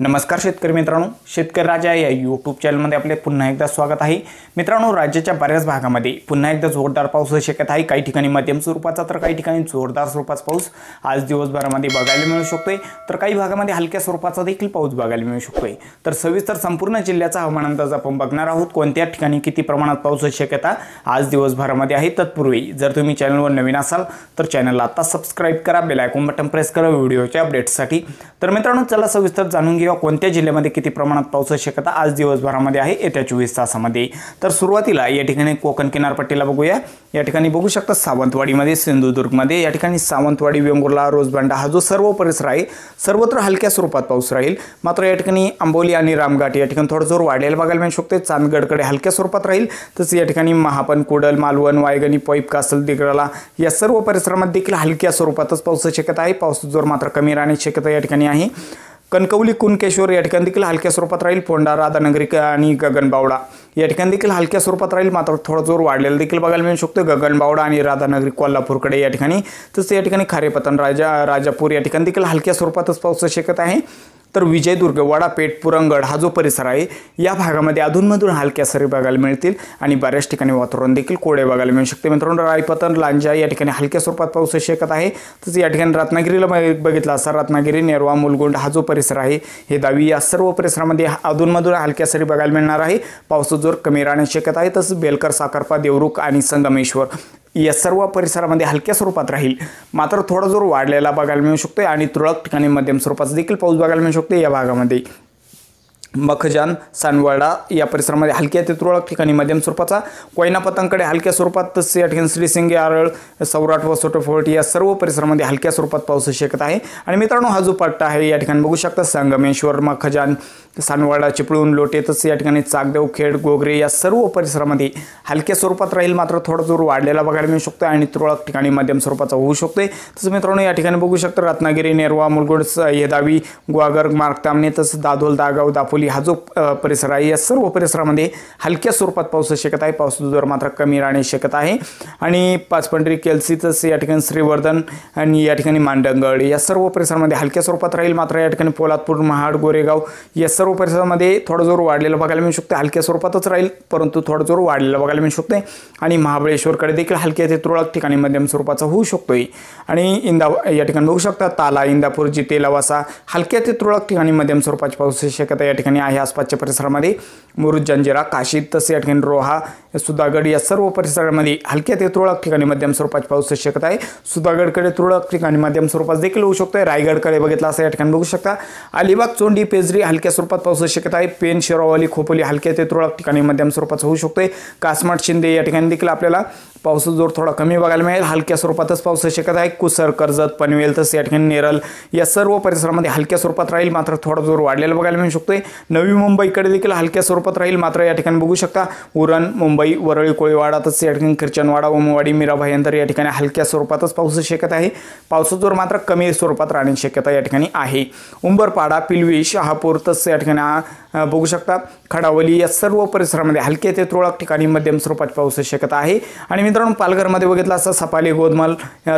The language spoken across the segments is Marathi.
नमस्कार शेतकरी मित्रांनो शेतकरी राजा या यूट्यूब चॅनलमध्ये आपले पुन्हा एकदा स्वागत आहे मित्रांनो राज्याच्या बऱ्याच भागामध्ये पुन्हा एकदा जोरदार पाऊस होऊ आहे काही ठिकाणी मध्यम स्वरूपाचा तर काही ठिकाणी जोरदार स्वरूपाचा पाऊस आज दिवसभरामध्ये बघायला मिळू शकतोय तर काही भागामध्ये हलक्या स्वरूपाचा देखील पाऊस बघायला मिळू शकतोय तर सविस्तर संपूर्ण जिल्ह्याचा हवामान अंदाज आपण बघणार आहोत कोणत्या ठिकाणी किती प्रमाणात पाऊस शक्यता आज दिवसभरामध्ये आहे तत्पूर्वी जर तुम्ही चॅनलवर नवीन असाल तर चॅनलला आता सबस्क्राईब करा बेलायकॉन बटन प्रेस करा व्हिडिओच्या अपडेट्ससाठी तर मित्रांनो चला सविस्तर जाणून घ्या किंवा कोणत्या जिल्ह्यामध्ये किती प्रमाणात पाऊस शक्यता आज दिवसभरामध्ये आहे येत्या चोवीस तासामध्ये तर सुरुवातीला या ठिकाणी कोकण किनारपट्टीला बघूया या ठिकाणी बघू शकता सावंतवाडीमध्ये सिंधुदुर्गमध्ये या ठिकाणी सावंतवाडी वेंगुर्ला रोजबांडा हा जो सर्व परिसर आहे सर्वत्र हलक्या स्वरूपात पाऊस राहील मात्र या ठिकाणी आंबोली आणि रामघाट या ठिकाणी थोडं जोर वाढलेला बघायला मिळू शकते चांदगडकडे हलक्या स्वरूपात राहील तसंच या ठिकाणी महापन कुडल मालवण वायगणी पैप कासल दिगडाला या सर्व परिसरामध्ये देखील हलक्या स्वरूपातच पावसाची शक्यता आहे पाऊस जोर मात्र कमी राहण्याची शक्यता या ठिकाणी आहे कणकवली कुणकेश्वर या ठिकाणी देखील हलक्या स्वरूपात राहील पोंडा राधानगरी आणि गगनबावडा या ठिकाणी देखील हलक्या स्वरूपात राहील मात्र थोडा जोर वाढलेला देखील बघायला मिळू शकतो गगनबावडा आणि राधानगरी कोल्हापूरकडे या ठिकाणी तसं या ठिकाणी खारेपतन राजा राजापूर या ठिकाणी देखील हलक्या स्वरूपातच पाऊस शकत आहे तर विजयदुर्ग वडापेठ पुरंगड हा जो परिसर आहे या भागामध्ये अधूनमधून हलक्या सरी बघायला मिळतील आणि बऱ्याच ठिकाणी वातावरण देखील कोडे बघायला मिळू शकते मित्रांनो रायपतन लांजा या ठिकाणी हलक्या स्वरूपात पाऊस शकत आहे तसं या ठिकाणी रत्नागिरीला बघितलं असता रत्नागिरी नेरवा मुलगुंड हा जो परिसर आहे हे दावी या सर्व परिसरामध्ये अधूनमधून हलक्या सरी बघायला मिळणार आहे पावसाचा जोर कमी राहण्याची शक्यता आहे तसंच बेलकर साखरपा देवरुख आणि संगमेश्वर या सर्व परिसरामध्ये हलक्या स्वरूपात राहील मात्र थोडा जोर वाढलेला बघायला मिळू शकतो आणि तुरळक ठिकाणी मध्यम स्वरूपाचा देखील पाऊस बघायला मिळू शकतो या भागामध्ये मखजान सानवाडा या परिसरामध्ये हलक्या ते तुरळक ठिकाणी मध्यम स्वरूपाचा कोयना पतंगकडे हलक्या स्वरूपात तसे या ठिकाणी श्रीसिंगे आरळ सौराट व सोटोफोट या सर्व परिसरामध्ये हलक्या स्वरूपात पाऊस शकत आहे आणि मित्रांनो हा जो पट्टा आहे या ठिकाणी बघू शकता संगमेश्वर मखजान सानवाडा चिपळूण लोटे तसे या ठिकाणी चाकदेव खेड गोगरे या सर्व परिसरामध्ये हलक्या स्वरूपात राहील मात्र थोडा दूर वाढलेला बघायला मिळू शकतो आणि तुरळक ठिकाणी मध्यम स्वरूपाचा होऊ शकतो तसं मित्रांनो या ठिकाणी बघू शकता रत्नागिरी नेरवा मुलगुड येदावी मार्ग तामणे तसंच दादोल दागाव दापोली हा जो परिसर आहे या सर्व परिसरामध्ये हलक्या स्वरूपात पाऊस शकत आहे पावसाचा जोर मात्र कमी राहणे शकत आहे आणि पाचपंढरी केलसीतच या ठिकाणी श्रीवर्धन आणि या ठिकाणी मांडंगड या सर्व परिसरामध्ये हलक्या स्वरूपात राहील मात्र या ठिकाणी पोलादपूर महाड गोरेगाव या सर्व परिसरामध्ये थोडं जोर वाढलेला बघायला मिळू शकतो हलक्या स्वरूपातच राहील परंतु थोडं जोर वाढलेला बघायला मिळू शकते आणि महाबळेश्वरकडे देखील हलक्या ते तुरळक ठिकाणी मध्यम स्वरूपाचा होऊ शकतो आणि इंदा या ठिकाणी बघू शकता ताला इंदापूर लवासा हलक्या ते तुरळक ठिकाणी मध्यम स्वरूपाची पाऊस शक्यता या ठिकाणी ठिकाणी आहे आसपासच्या परिसरामध्ये मुरुज जंजिरा काशी तसे या रोहा सुधागड या सर्व परिसरामध्ये हलक्या ते तुरळक ठिकाणी मध्यम स्वरूपात पाऊस शकत आहे सुधागडकडे तुरळक ठिकाणी मध्यम स्वरूपात देखील होऊ शकतो आहे रायगडकडे बघितला असं या ठिकाणी बघू शकता अलिबाग चोंडी पेजरी हलक्या स्वरूपात पाऊस शकत आहे पेन शेरावली खोपोली हलक्या ते तुरळक ठिकाणी मध्यम स्वरूपाचा होऊ शकतो आहे कासमाट शिंदे या ठिकाणी देखील आपल्याला पाऊस जोर थोडा कमी बघायला मिळेल हलक्या स्वरूपातच पाऊस शकत आहे कुसर कर्जत पनवेल तसं या ठिकाणी नेरल या सर्व परिसरामध्ये हलक्या स्वरूपात राहील मात्र थोडा जोर वाढलेला बघायला मिळू शकतो नवी मुंबईकडे देखील हलक्या स्वरूपात राहील मात्र या ठिकाणी बघू शकता उरण मुंबई मुंबई वरळी कोळीवाडा तसंच या ठिकाणी किरचनवाडा ओमवाडी मिरा भायंतर या ठिकाणी हलक्या स्वरूपातच पाऊस शक्यता आहे पावसाचा जोर मात्र कमी स्वरूपात राहण्याची शक्यता या ठिकाणी आहे उंबरपाडा पिलवी शहापूर तस या ठिकाणी बघू शकता खडावली या सर्व परिसरामध्ये हलके ते तुरळक ठिकाणी मध्यम स्वरूपात पाऊस शक्यता आहे आणि मित्रांनो पालघरमध्ये बघितलं असं सपाली गोदमाल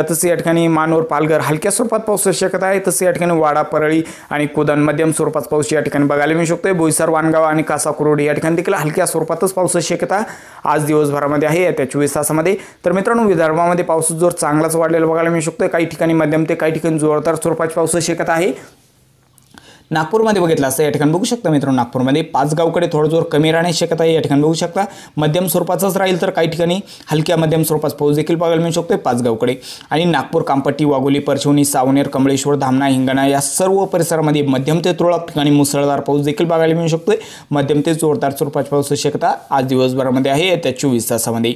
तसं या ठिकाणी मानोर पालघर हलक्या स्वरूपात पाऊस शक्यता आहे तसं या ठिकाणी वाडा परळी आणि कुदन मध्यम स्वरूपात पाऊस या ठिकाणी बघायला मिळू शकतो बोईसर वानगाव आणि कासा या ठिकाणी देखील हलक्या स्वरूपातच पाऊस शक्यता आज दिवसभरामध्ये आहे येत्या चोवीस तासामध्ये तर मित्रांनो विदर्भामध्ये पावसाचा जोर चांगलाच वाढलेला बघायला मिळू शकतो काही ठिकाणी मध्यम ते काही ठिकाणी जोरदार स्वरूपाची पाऊस शिकत आहे नागपूरमध्ये बघितलं असतं या ठिकाणी बघू शकता मित्रांनो नागपूरमध्ये पाचगावकडे थोडं जोर कमी राहण्याची शक्यता आहे या ठिकाणी बघू शकता मध्यम स्वरूपाचाच राहील तर काही ठिकाणी हलक्या मध्यम स्वरूपात पाऊस देखील बघायला मिळू शकतो पाचगावकडे आणि नागपूर कामपट्टी वाघोली परचवणी सावनेर कमळेश्वर धामणा हिंगणा या सर्व परिसरामध्ये मध्यम ते तुरळक ठिकाणी मुसळधार पाऊस देखील बघायला मिळू शकतोय मध्यम ते जोरदार स्वरूपाची पाऊस शक्यता आज दिवसभरामध्ये आहे येत्या चोवीस तासामध्ये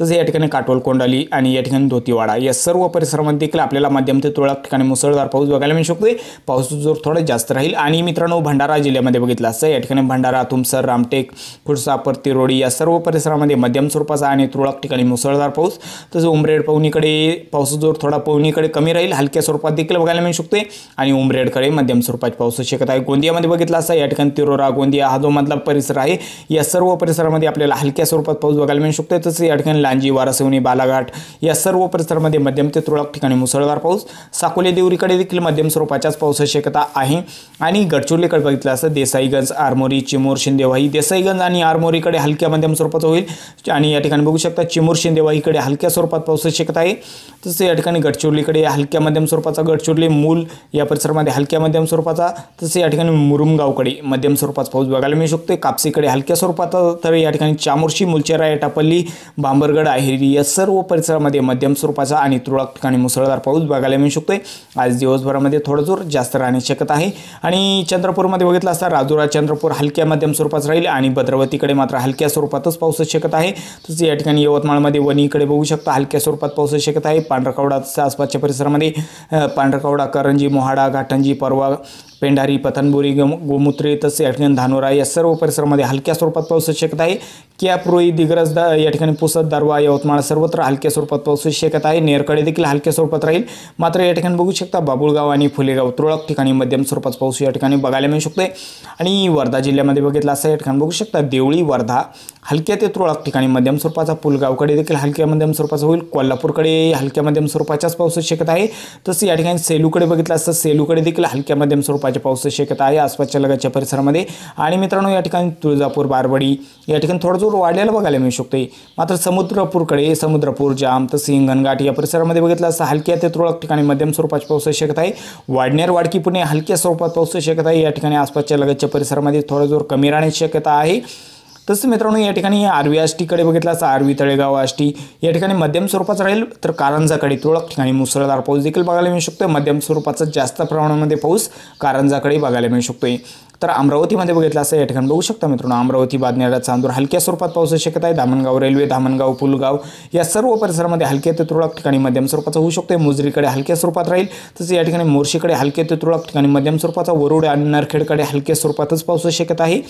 तसं या ठिकाणी काटोल कोंडाली आणि या ठिकाणी धोतीवाडा या सर्व परिसरामध्ये देखील आपल्याला मध्यम ते तुरळक ठिकाणी मुसळधार पाऊस बघायला मिळू शकतो पाऊस जोर थोडा जास्त राहील आणि मित्रांनो भंडारा जिल्ह्यामध्ये बघितला असतं या ठिकाणी भंडारा तुमसर रामटेक खुडसापर तिरोडी या सर्व परिसरामध्ये मध्यम स्वरूपाचा आणि तुरळक ठिकाणी मुसळधार पाऊस तसं उमरेड पवनीकडे पाऊस जोर थोडा पवनीकडे कमी राहील हलक्या स्वरूपात देखील बघायला मिळू शकते आणि उमरेडकडे मध्यम स्वरूपाची पाऊस शकत आहे गोंदियामध्ये बघितला असता या ठिकाणी तिरोरा गोंदिया हा जो मधला परिसर आहे या सर्व परिसरामध्ये आपल्याला हलक्या स्वरूपात पाऊस बघायला मिळू शकतो तसं या ठिकाणी लांजी वारासिवनी बालाघाट या सर्व परिसरामध्ये मध्यम ते तुरळक ठिकाणी मुसळधार पाऊस साकोली देवरीकडे देखील मध्यम स्वरूपाच्याच पावसाची शक्यता आहे आणि गडचिरोलीकडे बघितलं असं देसाईगंज आरमोरी चिमूर ही देसाईगंज आणि आरमोरीकडे हलक्या मध्यम स्वरूपाचं होईल आणि या ठिकाणी बघू शकता चिमूर शिंदेवाहीकडे हलक्या स्वरूपात पावसाची शक्यता आहे तसंच या ठिकाणी गडचिरोलीकडे हलक्या मध्यम स्वरूपाचा गडचिरोली मूल या परिसरामध्ये हलक्या मध्यम स्वरूपाचा तसं या ठिकाणी मुरुमगावकडे मध्यम स्वरूपाचा पाऊस बघायला मिळू शकतो कापसीकडे हलक्या स्वरूपाचा तर या ठिकाणी चामोर्शी मुलचेरा एटापल्ली बांबर दगड या सर्व परिसरामध्ये मध्यम स्वरूपाचा आणि तुरळक ठिकाणी मुसळधार पाऊस बघायला मिळू शकतोय आज दिवसभरामध्ये थोडं जोर जास्त राहण्याची शकत आहे आणि चंद्रपूरमध्ये बघितलं असता राजुरा चंद्रपूर हलक्या मध्यम स्वरूपात राहील आणि भद्रवतीकडे मात्र हलक्या स्वरूपातच पाऊस शकत आहे तसंच या ठिकाणी यवतमाळमध्ये वणीकडे बघू शकता हलक्या स्वरूपात पाऊस शकत आहे पांढरकवडाच्या आसपासच्या परिसरामध्ये पांढरकवडा करंजी मोहाडा घाटंजी परवा पेंढारी पतनबोरी गम गोमूत्रे तसंच या ठिकाणी धानोरा या सर्व परिसरामध्ये हलक्या स्वरूपात पाऊस शक्यता आहे कियाप्रोई दिग्रज या ठिकाणी पुसद दरवा यवतमाळ सर्वत्र हलक्या स्वरूपात पाऊस शक्यता आहे नेरकडे देखील हलक्या स्वरूपात राहील मात्र या ठिकाणी बघू शकता बाबुळगाव आणि फुलेगाव तुरळक ठिकाणी मध्यम स्वरूपात पाऊस या ठिकाणी बघायला मिळू शकतो आणि वर्धा जिल्ह्यामध्ये बघितला असं या ठिकाणी बघू शकता देवळी वर्धा हलक्या ते तुरळक ठिकाणी मध्यम स्वरूपाचा पुलगावकडे देखील हलक्या मध्यम स्वरूपाचा होईल कोल्हापूरकडे हलक्या मध्यम स्वरूपाच्याच पाऊस शक्यता आहे तसं या ठिकाणी सेलूकडे बघितलं असतं सेलूकडे देखील हलक्या मध्यम स्वरूपात स्वरूपाच्या पावसाची शक्यता आहे आसपासच्या लगतच्या परिसरामध्ये आणि मित्रांनो या ठिकाणी तुळजापूर बारवडी या ठिकाणी थोडा जोर वाढलेला बघायला मिळू शकते मात्र समुद्रपूरकडे समुद्रपूर जाम तर हिंगणघाट या परिसरामध्ये बघितलं असं हलक्या ते तुरळक ठिकाणी मध्यम स्वरूपाची पावसाची शक्यता आहे वाढण्यावर वाडकी पुणे हलक्या स्वरूपात पाऊस शक्यता आहे या ठिकाणी आसपासच्या लगतच्या परिसरामध्ये थोडा जोर कमी राहण्याची शक्यता आहे तसं मित्रांनो या ठिकाणी आरवी आष्टीकडे बघितलं असं आरवी तळेगाव आष्टी या ठिकाणी मध्यम स्वरूपाचा राहील तर कारंजाकडे तुरळक ठिकाणी मुसळधार पाऊस देखील बघायला मिळू शकतो मध्यम स्वरूपाचा जास्त प्रमाणामध्ये पाऊस कारंजाकडे बघायला मिळू शकतोय तर अमरावतीमध्ये बघितलं असं या ठिकाणी बघू शकता मित्रांनो अमरावती बादनेरा चांदूर हलक्या स्वरूपात पाऊस शकत आहे धामणगाव रेल्वे धामणगाव पुलगाव या सर्व परिसरामध्ये हलके ते तुळक ठिकाणी मध्यम स्वरूपाचा होऊ शकतो मुजरीकडे हलक्या स्वरूपात राहील तसंच या ठिकाणी मोर्शीकडे हलके ते तुरळक ठिकाणी मध्यम स्वरूपाचा वरुड आणि नरखेडकडे हलक्या स्वरूपातच पावसाची शकत आहे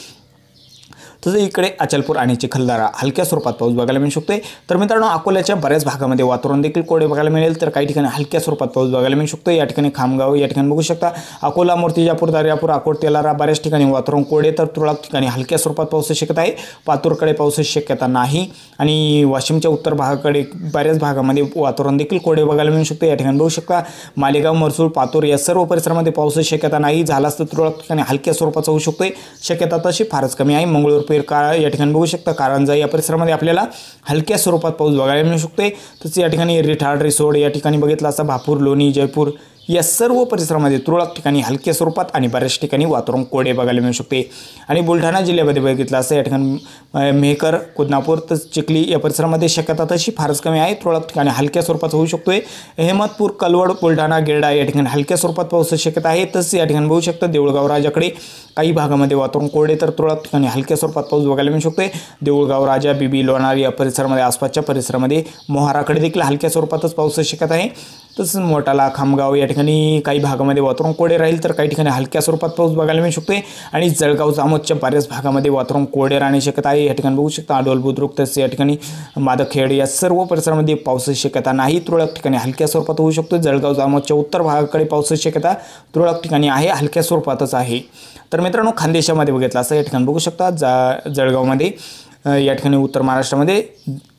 तसं इकडे अचलपूर आणि चिखलदारा हलक्या स्वरूपात पाऊस बघायला मिळू शकतोय तर मित्रांनो अकोल्याच्या बऱ्याच भागामध्ये वातावरण देखील कोडे बघायला मिळेल तर काही ठिकाणी हलक्या स्वरूपात पाऊस बघायला मिळू शकतो या ठिकाणी खामगाव या ठिकाणी बघू शकता अकोला मूर्तिजापूर दर्यापूर अकोट तेलारा बऱ्याच ठिकाणी वातावरण कोडे तर तुरळक ठिकाणी हलक्या स्वरूपात पाऊस शक्यता आहे पातूरकडे पाऊस शक्यता नाही आणि वाशिमच्या उत्तर भागाकडे बऱ्याच भागामध्ये वातावरण देखील कोडे बघायला मिळू शकतो या ठिकाणी बघू शकता मालेगाव मरसूळ पातूर या सर्व परिसरामध्ये पाऊस शक्यता नाही झाला तर तुरळक ठिकाणी हलक्या स्वरूपाचा होऊ शकतोय शक्यता तशी फारच कमी आहे मंगळूर तर का या ठिकाणी बघू शकता कारंजा या परिसरामध्ये आपल्याला हलक्या स्वरूपात पाऊस बघायला मिळू शकतो तसेच या ठिकाणी रिठाळ रिसोड या ठिकाणी बघितला असता भापूर लोणी जयपूर या सर्व परिसरामध्ये तुरळक ठिकाणी हलक्या स्वरूपात आणि बऱ्याच ठिकाणी वातावरण कोरडे बघायला मिळू शकते आणि बुलढाणा जिल्ह्यामध्ये बघितलं असं या ठिकाणी मेहकर कुदनापूर तर चिखली या परिसरामध्ये शक्यता तशी फारच कमी आहे तुरळक ठिकाणी हलक्या स्वरूपात होऊ शकतोय अहमदपूर कलवड बुलढाणा गिरडा या ठिकाणी हलक्या स्वरूपात पाऊसच शक्यता आहे तसंच या ठिकाणी बघू शकतं देऊळगाव राजाकडे काही भागामध्ये वातावरण कोरडे तर तुरळक ठिकाणी हलक्या स्वरूपात पाऊस बघायला मिळू शकतोय देऊळगाव राजा बीबी लोणार या परिसरामध्ये आसपासच्या परिसरामध्ये मोहाराकडे देखील हलक्या स्वरूपातच पाऊस शक्यता आहे तसंच मोटाला खामगाव या ठिकाणी काही भागामध्ये वातावरण कोडे राहील तर काही ठिकाणी हलक्या स्वरूपात पाऊस बघायला मिळू शकतो आणि जळगाव जामोदच्या बऱ्याच भागामध्ये वातावरण कोडे राहण्याची शक्यता आहे या ठिकाणी बघू शकता आडोल बुद्रुक तसेच या ठिकाणी मादखेड या सर्व परिसरामध्ये पावसाची शक्यता नाही तुरळक ठिकाणी हलक्या स्वरूपात होऊ शकतो जळगाव जामोदच्या उत्तर भागाकडे पावसाची शक्यता तुरळक ठिकाणी आहे हलक्या स्वरूपातच आहे तर मित्रांनो खानदेशामध्ये बघितलं असं या ठिकाणी बघू शकता जा जळगावमध्ये या ठिकाणी उत्तर महाराष्ट्रामध्ये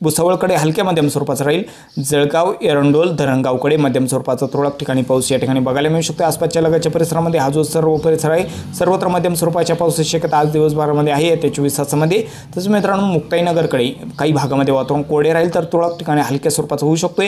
भुसावळकडे हलक्या मध्यम स्वरूपाचा राहील जळगाव एरंडोल धरणगावकडे मध्यम स्वरूपाचा तुरळक ठिकाणी पाऊस या ठिकाणी बघायला मिळू शकतो आसपासच्या लगतच्या परिसरामध्ये हा जो सर्व परिसर आहे सर्वत्र मध्यम स्वरूपाच्या पावसाची शक्यता आज दिवसभरामध्ये आहे येत्या चोवीस तासामध्ये तसंच मित्रांनो मुक्ताईनगरकडे काही भागामध्ये वातावरण कोरडे राहील तर तुरळक ठिकाणी हलक्या स्वरूपाचा होऊ शकतो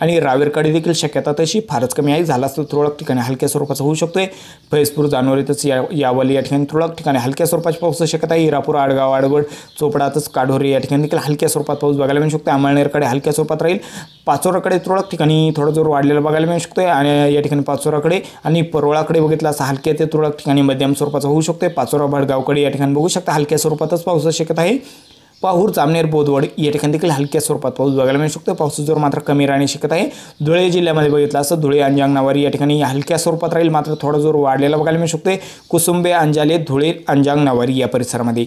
आणि रावेरकडे देखील शक्यता तशी फारच कमी आहे झालाच तर तुरळक ठिकाणी हलक्या स्वरूपाचा होऊ शकतोय फैजपूर जानवरीतच या यावली या ठिकाणी तुरळक ठिकाणी हलक्या स्वरूपाची पाऊस शक्यता आहे इरापूर आडगाव आडगड चोपडातच काढोरी या ठिकाणी देखील हलक्या स्वरूपात पाऊस बघायला मिळू शकतो अमळनेरकडे हलक्या स्वरूपात राहील पाचोराकडे तुरळक ठिकाणी थोडं जोर वाढलेलं बघायला मिळू शकतो आणि या ठिकाणी पाचोराकडे आणि परोळाकडे बघितलं असं हलक्या ते तुरळक ठिकाणी मध्यम स्वरूपाचा होऊ शकतो पाचोरा भडगावकडे या ठिकाणी बघू शकता हलक्या स्वरूपातच पाऊस शक्यता आहे पाहूर जामनेर बोदवड या ठिकाणी देखील हलक्या स्वरूपात पाऊस बघायला मिळू शकतो पावसाचा जोर मात्र कमी राहणे शकत आहे धुळे जिल्ह्यामध्ये बघितलं असं धुळे अंजांग या ठिकाणी हलक्या स्वरूपात राहील मात्र थोडा जोर वाढलेला बघायला मिळू शकतो कुसुंबे अंजाले धुळे अंजांग नावारी या परिसरामध्ये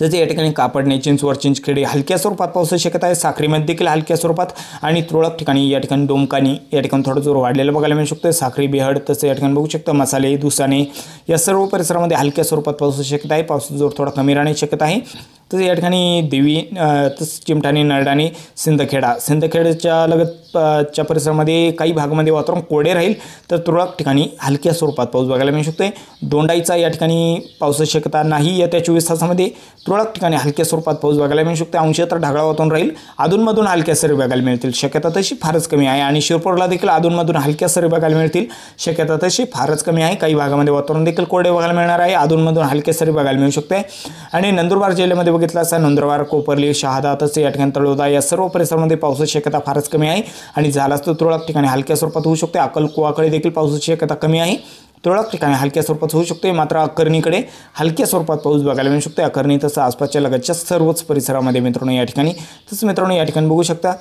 तसेच या ठिकाणी कापडणे चिंचवड चिंचखेडे हलक्या स्वरूपात पावसाची शक्यता आहे साखरीमध्ये देखील हलक्या स्वरूपात आणि तुरळक ठिकाणी या ठिकाणी डोमकानी या ठिकाणी थोडं जोर वाढलेलं बघायला मिळू शकतो साखरी बेहड तसं या ठिकाणी बघू शकतो मसाले दुसाने या सर्व परिसरामध्ये हलक्या स्वरूपात पावसाची शक्यता आहे पावसाचा जोर थोडा कमी राहण्याची शक्यता आहे तर या ठिकाणी देवी तसंच चिमठाणे नरडाणे सिंदखेडा सिंदखेडच्या लगत च्या परिसरामध्ये काही भागामध्ये वातावरण कोरडे राहील तर तुरळक ठिकाणी हलक्या स्वरूपात पाऊस बघायला मिळू शकतो दोंडाईचा या ठिकाणी पावसाची शक्यता नाही येत्या चोवीस तासामध्ये तुरळक ठिकाणी हलक्या स्वरूपात पाऊस बघायला मिळू शकतो अंशत्र तर वातावरण राहील अधूनमधून हलक्या सरी बघायला मिळतील शक्यता तशी फारच कमी आहे आणि शिरपूरला देखील अधूनमधून हलक्या सरी बघायला मिळतील शक्यता तशी फारच कमी आहे काही भागामध्ये वातावरण देखील कोरडे बघायला मिळणार आहे अधूनमधून हलक्या सरी बघायला मिळू शकते आणि नंदुरबार जिल्ह्यामध्ये सांगितलं असता नंदुरबार कोपरली शहादा तसे या ठिकाणी तळोदा या सर्व परिसरामध्ये पावसाची शक्यता फारच कमी आहे आणि झालाच तर तुरळक ठिकाणी हलक्या स्वरूपात होऊ शकते अकलकुवाकडे देखील पावसाची शक्यता कमी आहे तुरळक ठिकाणी हलक्या स्वरूपात होऊ शकते मात्र अकरणीकडे हलक्या स्वरूपात पाऊस बघायला मिळू शकतो अकरणी तसं आसपासच्या लगतच्या सर्वच परिसरामध्ये मित्रांनो या ठिकाणी तसंच मित्रांनो या ठिकाणी बघू शकता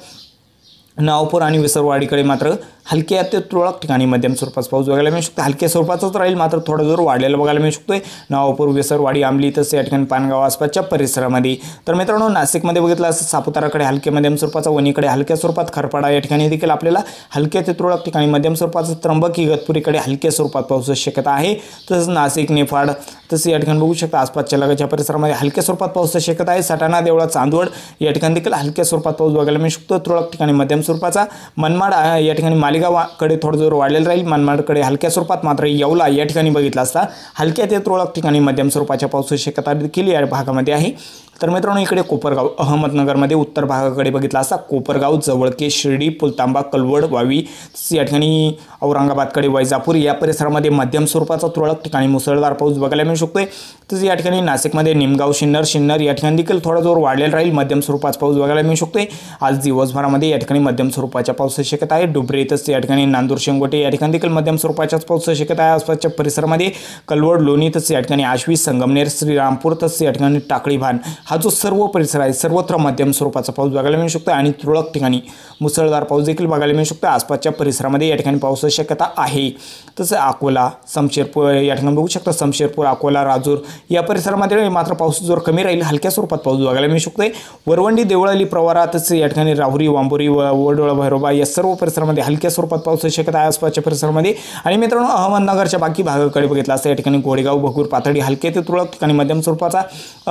नावपूर आणि विसरवाडीकडे मात्र हलक्या ते तुरळक ठिकाणी मध्यम स्वरूपाचा पाऊस बघायला मिळू शकतो हलक्या स्वरूपाचाच राहील मात्र थोडा जोर वाढलेला बघायला मिळू शकतोय नावापूर विसरवाडी आंबली तसं या ठिकाणी पानगाव आसपासच्या परिसरामध्ये तर मित्रांनो नाशिकमध्ये बघितलं असं सापुताराकडे हलके मध्यम स्वरूपाचा वणीकडे हलक्या स्वरूपात खरपाडा या ठिकाणी देखील आपल्याला हलक्या ते तुरळक ठिकाणी मध्यम स्वरूपाचा त्र्यंबक इगतपुरीकडे हलक्या स्वरूपात पाऊस शक्यता आहे तसंच नाशिक नेफाड तसं या ठिकाणी बघू शकता आसपासच्या लगाच्या परिसरामध्ये हलक्या स्वरूपात पाऊस शक्यता आहे सटाणा देवळा चांदवड या ठिकाणी देखील हलक्या स्वरूपात पाऊस बघायला मिळू शकतो तुरळक ठिकाणी मध्यम स्वरूपाचा मनमाड या ठिकाणी मालेगावाकडे थोडं जोर वाढलेलं राहील मनमाडकडे हलक्या स्वरूपात मात्र येवला या ठिकाणी बघितला असता हलक्या ते तुरळक ठिकाणी मध्यम स्वरूपाच्या पावसाची शक्यता देखील या भागामध्ये आहे तर मित्रांनो इकडे कोपरगाव अहमदनगरमध्ये उत्तर भागाकडे बघितला असता कोपरगाव जवळके शिर्डी पुलतांबा कलवड वावी या ठिकाणी औरंगाबादकडे वैजापूर या परिसरामध्ये मध्यम स्वरूपाचा तुरळक ठिकाणी मुसळधार पाऊस बघायला मिळू शकतोय तसंच या ठिकाणी नाशिकमध्ये निमगाव शिन्नर शिन्नर या ठिकाणी देखील थोडा जोर वाढलेला राहील मध्यम स्वरूपाचा पाऊस बघायला मिळू शकतोय आज दिवसभरामध्ये या ठिकाणी मध्यम स्वरूपाच्या पावसाची शक्यता आहे तसेच या ठिकाणी नांदूर शेंगोटे या ठिकाणी देखील मध्यम स्वरूपाच्याच पावसाची शक्यता आहे आसपासच्या परिसरामध्ये कलवड लोणी तसेच या ठिकाणी आश्वी संगमनेर श्रीरामपूर तसंच या ठिकाणी टाकळीभान हा जो सर्व परिसर आहे सर्वत्र मध्यम स्वरूपाचा पाऊस बघायला मिळू शकतो आणि तुरळक ठिकाणी मुसळधार पाऊस देखील बघायला मिळू शकतो आसपासच्या परिसरामध्ये या ठिकाणी पाऊस शक्यता आहे तसं अकोला समशेरपूर या ठिकाणी बघू शकता समशेरपूर अकोला राजूर या परिसरामध्ये मात्र पाऊस जोर कमी राहील हलक्या स्वरूपात पाऊस बघायला मिळू शकतो वरवंडी देवळाली प्रवारातच या ठिकाणी राहुरी वांबोरी व वडोळा भैरोबा या सर्व परिसरामध्ये हलक्या स्वरूपात पाऊस शक्यता आहे आसपासच्या परिसरामध्ये आणि मित्रांनो अहमदनगरच्या बाकी भागाकडे बघितला असता या ठिकाणी गोडेगाव भगूर पातळी हलके ते तुरळक ठिकाणी मध्यम स्वरूपाचा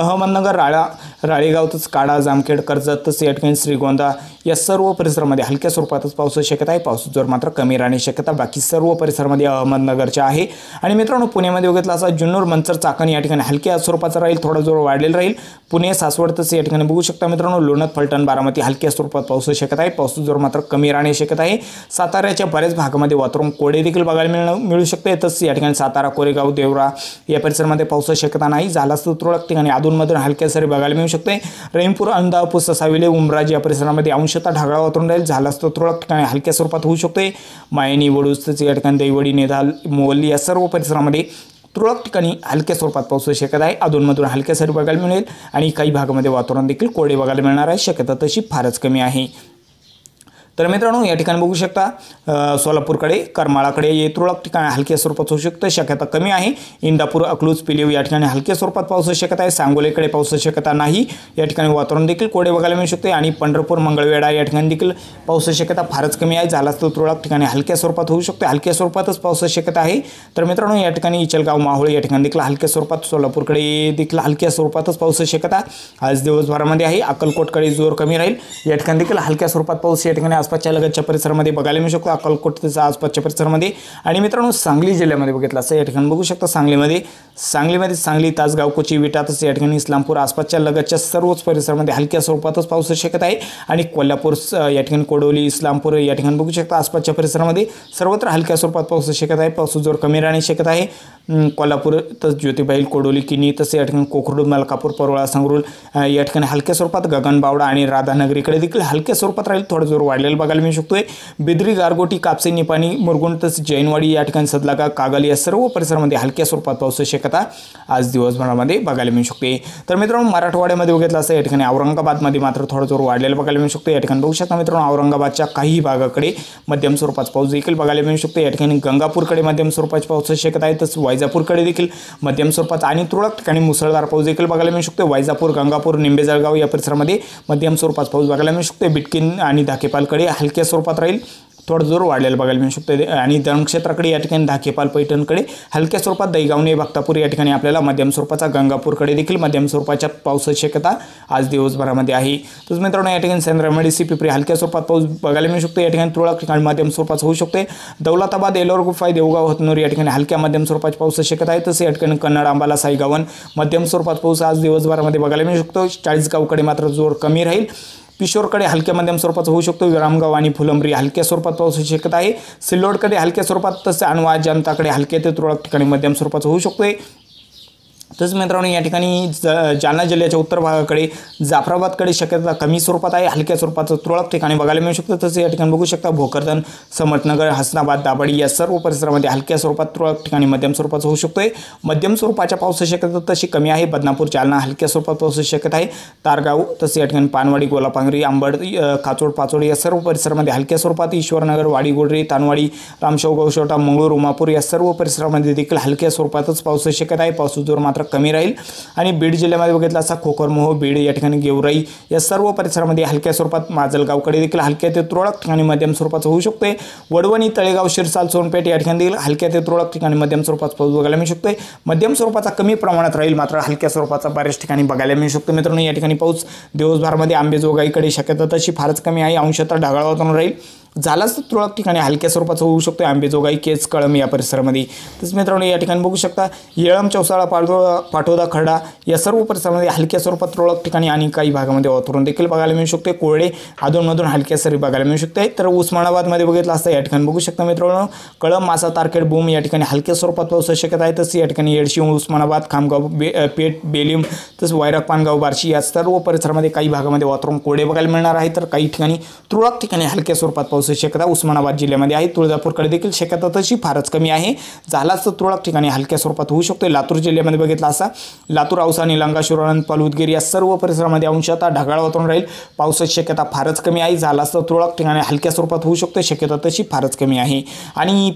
अहमदनगर राळा राळेगाव राळेगावतच काडा जामखेड कर्जतच या ठिकाणी श्रीगोंदा या सर्व परिसरामध्ये हलक्या स्वरूपातच पाऊस शक्यता आहे पाऊस जोर मात्र कमी राहण्याची शक्यता बाकी सर्व परिसरामध्ये अहमदनगरच्या आहे आणि मित्रांनो पुण्यामध्ये बघितला असा जुन्नर मंचर चाकण या ठिकाणी हलक्या स्वरूपाचा राहील थोडा जोर वाढलेला राहील पुणे सासवड सासवडतच या ठिकाणी बघू शकता मित्रांनो लोणत फलटण बारामती हलक्या स्वरूपात पाऊस शक्यता आहे पाऊस जोर मात्र कमी राहण्याची शक्यता आहे साताऱ्याच्या बऱ्याच भागामध्ये वातावरण कोडे देखील बघायला मिळणं मिळू शकते तसंच या ठिकाणी सातारा कोरेगाव देवरा या परिसरामध्ये पाऊस शक्यता नाही झाला झालाच तुरळक ठिकाणी अधूनमधून हलक्या सरी बघायला मिळू शकते रेमपूर अंधापूर ससाविले उमराज या परिसरामध्ये अंशतः ढगाळ वातावरण राहील झाला असतो तुरळक ठिकाणी हलक्या स्वरूपात होऊ शकते मायनी वडूस या ठिकाणी दैवडी नेदाल मोल या सर्व परिसरामध्ये तुरळक ठिकाणी हलक्या स्वरूपात होऊ शकत आहे अधूनमधून हलक्या सरी बघायला मिळेल आणि काही भागामध्ये वातावरण देखील कोडे बघायला मिळणार आहे शक्यता तशी फारच कमी आहे तर मित्रांनो या ठिकाणी बघू शकता सोलापूरकडे करमाळाकडे ये तुरळक ठिकाणी हलक्या स्वरूपात होऊ शकतं शक्यता कमी आहे इंदापूर अकलूज पिलेव या ठिकाणी हलक्या स्वरूपात होऊ शक्यता आहे सांगोलेकडे होऊ शक्यता नाही या ठिकाणी वातावरण देखील कोडे बघायला मिळू शकते आणि पंढरपूर मंगळवेढा या ठिकाणी देखील पाऊस शक्यता फारच कमी आहे झालास तर तुरळक ठिकाणी हलक्या स्वरूपात होऊ शकते हलक्या स्वरूपातच पाऊस शक्यता आहे तर मित्रांनो या ठिकाणी इचलगाव माहोळ या ठिकाणी देखील हलक्या स्वरूपात सोलापूरकडे देखील हलक्या स्वरूपातच पावसाची शक्यता आज दिवसभरामध्ये आहे अकलकोटकडे जोर कमी राहील या ठिकाणी देखील हलक्या स्वरूपात पाऊस या ठिकाणी आसपासच्या लगतच्या परिसरामध्ये बघायला मिळू शकतो अक्कलकोट त्याचा आसपासच्या परिसरामध्ये आणि मित्रांनो सांगली जिल्ह्यामध्ये बघितलं असं या ठिकाणी बघू शकता सांगलीमध्ये सांगलीमध्ये सांगली तासगाव कोची विटा या ठिकाणी इस्लामपूर आसपासच्या लगतच्या सर्वच परिसरामध्ये हलक्या स्वरूपातच पाऊस शकत आहे आणि कोल्हापूर या ठिकाणी कोडोली इस्लामपूर या ठिकाणी बघू शकता आसपासच्या परिसरामध्ये सर्वत्र हलक्या स्वरूपात पाऊस शकत आहे पाऊस जोर कमी राहणे शकत आहे कोल्हापूर तसंच ज्योतिबाईल कोडोली किनी तसे या ठिकाणी कोखरुड मलकापूर परोळा संगरुल या ठिकाणी हलक्या स्वरूपात गगनबावडा आणि राधानगरीकडे देखील हलक्या स्वरूपात राहील थोडं जोर वाढलेलं बघायला मिळू शकतोय बिद्री गारगोटी कापसे निपाणी मुरगुंड तसंच जैनवाडी या ठिकाणी सदलागा कागल या सर्व परिसरामध्ये हलक्या स्वरूपात पावसाची शक्यता आज दिवसभरामध्ये बघायला मिळू शकते तर मित्रांनो मराठवाड्यामध्ये बघितलं असं या ठिकाणी औरंगाबादमध्ये मात्र थोडं जोर वाढलेलं बघायला मिळू शकतो या ठिकाणी बघू शकता मित्रांनो औरंगाबादच्या काही भागाकडे मध्यम स्वरूपात पाऊस देखील बघायला मिळू शकतो या ठिकाणी गंगापूरकडे मध्यम स्वरूपाची पाऊस शक्यता आहे तसंच वैजापूरकडे देखील मध्यम स्वरूपाचा आणि तुरळक ठिकाणी मुसळधार पाऊस देखील बघायला मिळू शकतो वैजापूर गंगापूर निंबे या परिसरामध्ये मध्यम स्वरूपात पाऊस बघायला मिळू शकतो बिटकिन आणि धाकेपालकडे हलक्या स्वरूपात राहील थोडं जोर वाढलेला बघायला मिळू शकतो आणि धरणक्षेत्राकडे या ठिकाणी धाकेपाल पैठणकडे हलक्या स्वरूपात दैगावणे भक्तापूर या ठिकाणी आपल्याला मध्यम स्वरूपाचा गंगापूरकडे देखील मध्यम स्वरूपाच्या पावसाची शक्यता आज दिवसभरामध्ये आहे तसंच मित्रांनो या ठिकाणी सेंद्रामडी सी पिपरी हलक्या स्वरूपात पाऊस बघायला मिळू शकतो या ठिकाणी तुळक ठिकाणी मध्यम स्वरूपाचा होऊ शकते दौलताबाद एलोर गुफाय देवगाव हतनूर या ठिकाणी हलक्या मध्यम स्वरूपाची पाऊस शक्यता आहे तसं या ठिकाणी कन्नड आंबाला साईगावन मध्यम स्वरूपात पाऊस आज दिवसभरामध्ये बघायला मिळू शकतो चाळीसगावकडे मात्र जोर कमी राहील किशोरकडे हलक्या मध्यम स्वरूपात होऊ शकतो विरामगाव आणि फुलंब्री हलक्या स्वरूपात पाऊस होऊ शकत आहे सिल्लोडकडे हलक्या स्वरूपात तसे अणवा जनताकडे हलके ते तुरळक ठिकाणी मध्यम स्वरूपात होऊ शकतो तसंच मित्रांनो या ठिकाणी ज जालना जिल्ह्याच्या उत्तर भागाकडे जाफराबादकडे शक्यता कमी स्वरूपात आहे हलक्या स्वरूपाचं तुरळक ठिकाणी बघायला मिळू शकतं तसं या ठिकाणी बघू शकता भोकरदन समर्थनगर हसनाबाद दाबाडी या सर्व परिसरामध्ये हलक्या स्वरूपात तुरळक ठिकाणी मध्यम स्वरूपाचं होऊ शकतो आहे मध्यम स्वरूपाच्या पावसाची शक्यता तशी कमी आहे बदनापूर जालना हलक्या स्वरूपात पावसाची शक्यता आहे तारगाव तसं या ठिकाणी पानवाडी गोलापांगरी आंबड खाचोड पाचोड या सर्व परिसरामध्ये हलक्या स्वरूपात ईश्वरनगर वाडीगोडरी तानवाडी रामशाव गौशोटा मंगळूर उमापूर या सर्व परिसरामध्ये देखील हलक्या स्वरूपातच पावसाची शक्यता आहे पावसाचं मात्र कमी राहील आणि बीड जिल्ह्यामध्ये बघितलं असा खोकरमोह बीड या ठिकाणी गेवराई या सर्व परिसरामध्ये हलक्या स्वरूपात माजलगावकडे देखील हलक्या ते तुरळक ठिकाणी मध्यम स्वरूपाचं होऊ शकते वडवणी तळेगाव शिरसाल सोनपेठ या ठिकाणी देखील हलक्या ते तुरळक ठिकाणी मध्यम स्वरूपाचा पाऊस बघायला मिळू शकतोय मध्यम स्वरूपाचा कमी प्रमाणात राहील मात्र हलक्या स्वरूपाचा बऱ्याच ठिकाणी बघायला मिळू शकतो मित्रांनो या ठिकाणी पाऊस दिवसभरमध्ये आंबेजोगाईकडे शक्यता तशी फारच कमी आहे अंशतः ढगाळ वातावरण राहील झालाच तर तुरळक ठिकाणी हलक्या स्वरूपाचा होऊ शकतो आंबेजोगाई केच कळम या परिसरामध्ये तसंच मित्रांनो या ठिकाणी बघू शकता येळम चौसाळा पाठोळा पाठोदा खरडा या सर्व परिसरामध्ये हलक्या स्वरूपात तुरळक ठिकाणी आणि काही भागामध्ये वातावरण देखील बघायला मिळू शकते कोळे अधूनमधून हलक्या सरी बघायला मिळू शकते तर उस्मानाबादमध्ये बघितलं असता या ठिकाणी बघू शकता मित्रांनो कळम मासा तारखेड बोम या ठिकाणी हलक्या स्वरूपात पाऊस शक्यता आहे तसं या ठिकाणी येडशी उस्मानाबाद खामगाव बे पेठ बेलिम तसंच वैराग पानगाव बार्शी या सर्व परिसरामध्ये काही भागामध्ये वातावरण कोळे बघायला मिळणार आहे तर काही ठिकाणी तुरळक ठिकाणी हलक्या स्वरूपात पाऊस शक्यता उस्मानाबाद जिल्ह्यामध्ये आहे तुळजापूरकडे देखील शक्यता तशी फारच कमी आहे झालाच तर तुरळक ठिकाणी हलक्या स्वरूपात होऊ शकतो लातूर जिल्ह्यामध्ये बघितला असा लातूर औसा निलंगा अनंत पालुदगिर या सर्व परिसरामध्ये अंशतः ढगाळ वातावरण राहील पावसाची शक्यता फारच कमी आहे झालाच तर तुळक ठिकाणी हलक्या स्वरूपात होऊ शकतो शक्यता तशी फारच कमी आहे आणि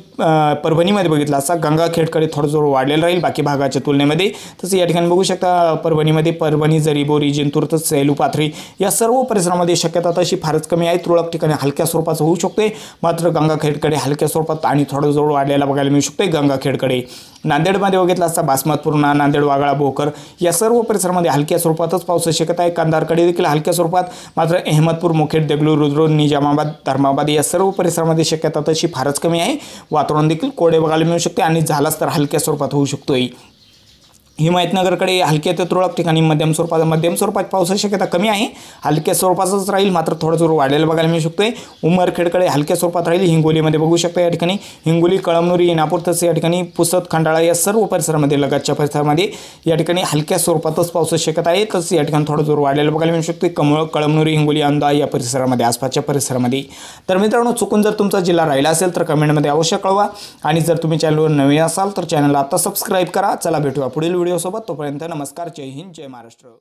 परभणीमध्ये बघितला असा गंगाखेडकडे थोडं जोर वाढलेलं राहील बाकी भागाच्या तुलनेमध्ये तसं या ठिकाणी बघू शकता परभणीमध्ये परभणी जरीबोरी जिंतूर तर सेलू पाथरी या सर्व परिसरामध्ये शक्यता तशी फारच कमी आहे तुळक ठिकाणी हलक्या स्वरूपाचं होऊ शकते मात्र गंगाखेडकडे हलक्या स्वरूपात आणि थोडं जवळ वाढलेला बघायला मिळू शकते गंगाखेडकडे नांदेडमध्ये बघितला असता बासमतपूर्णा नांदेड वागळा भोकर या सर्व परिसरामध्ये हलक्या स्वरूपातच पाऊस शकत आहे कंधारकडे देखील हलक्या स्वरूपात मात्र अहमदपूर मुखेड देगलूर रुद्रोड निजामाबाद धर्माबाद या सर्व परिसरामध्ये शक्यता तशी फारच कमी आहे वातावरण देखील कोडे बघायला मिळू शकते आणि झालाच तर हलक्या स्वरूपात होऊ शकतोय हिमायतनगरकडे हलक्या ते तुरळक ठिकाणी मध्यम स्वरूपात मध्यम स्वरूपात पावसाची शक्यता कमी आहे हलक्या स्वरूपाचाच राहील मात्र थोडं जोर वाढलेलं बघायला मिळू शकतोय उमरखेडकडे हलक्या स्वरूपात राहील हिंगोलीमध्ये बघू शकता या ठिकाणी हिंगोली कळमनुरी नापूर तसे या ठिकाणी पुसत खंडाळा या सर्व परिसरामध्ये लगतच्या परिसरामध्ये या ठिकाणी हलक्या स्वरूपातच पावसाची शक्यता आहे तसं या ठिकाणी थोडं जोर वाढलेलं बघायला मिळू शकतो कमळ कळमनुरी हिंगोली अंदा या परिसरामध्ये आसपासच्या परिसरामध्ये तर मित्रांनो चुकून जर तुमचा जिल्हा राहिला असेल तर कमेंटमध्ये अवश्य कळवा आणि जर तुम्ही चॅनलवर नवीन असाल तर चॅनलला आत्ता सबस्क्राईब करा चला भेटूया पुढील व्हिडिओ व्हिडिओसोबत तोपर्यंत नमस्कार जय हिंद जय महाराष्ट्र